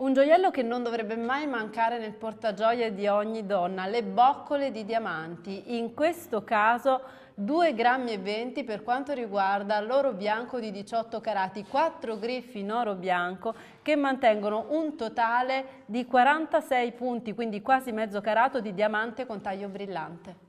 Un gioiello che non dovrebbe mai mancare nel portagioie di ogni donna, le boccole di diamanti, in questo caso 2,20 grammi per quanto riguarda l'oro bianco di 18 carati, 4 griffi in oro bianco che mantengono un totale di 46 punti, quindi quasi mezzo carato di diamante con taglio brillante.